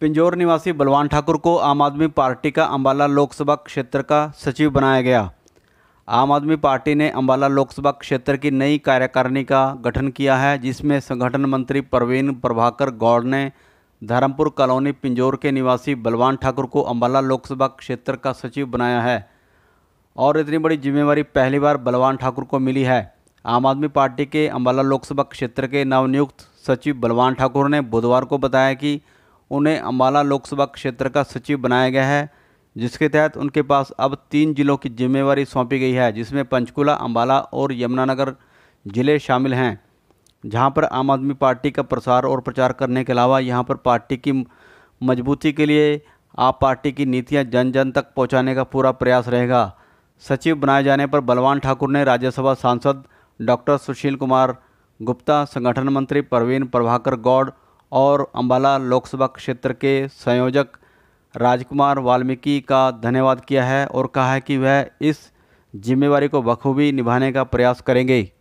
पिंजौर निवासी बलवान ठाकुर को आम आदमी पार्टी का अम्बाला लोकसभा क्षेत्र का सचिव बनाया गया आम आदमी पार्टी ने अम्बाला लोकसभा क्षेत्र की नई कार्यकारिणी का गठन किया है जिसमें संगठन मंत्री प्रवीण प्रभाकर गौड़ ने धर्मपुर कॉलोनी पिंजौर के निवासी बलवान ठाकुर को अम्बाला लोकसभा क्षेत्र का सचिव बनाया है और इतनी बड़ी जिम्मेवारी पहली बार बलवान ठाकुर को मिली है आम आदमी पार्टी के अम्बाला लोकसभा क्षेत्र के नवनियुक्त सचिव बलवान ठाकुर ने बुधवार को बताया कि उन्हें अम्बाला लोकसभा क्षेत्र का सचिव बनाया गया है जिसके तहत उनके पास अब तीन जिलों की जिम्मेवारी सौंपी गई है जिसमें पंचकुला अम्बाला और यमुनानगर जिले शामिल हैं जहां पर आम आदमी पार्टी का प्रसार और प्रचार करने के अलावा यहां पर पार्टी की मजबूती के लिए आप पार्टी की नीतियां जन जन तक पहुंचाने का पूरा प्रयास रहेगा सचिव बनाए जाने पर बलवान ठाकुर ने राज्यसभा सांसद डॉक्टर सुशील कुमार गुप्ता संगठन मंत्री प्रवीण प्रभाकर गौड़ और अम्बाला लोकसभा क्षेत्र के संयोजक राजकुमार वाल्मीकि का धन्यवाद किया है और कहा है कि वह इस जिम्मेवारी को बखूबी निभाने का प्रयास करेंगे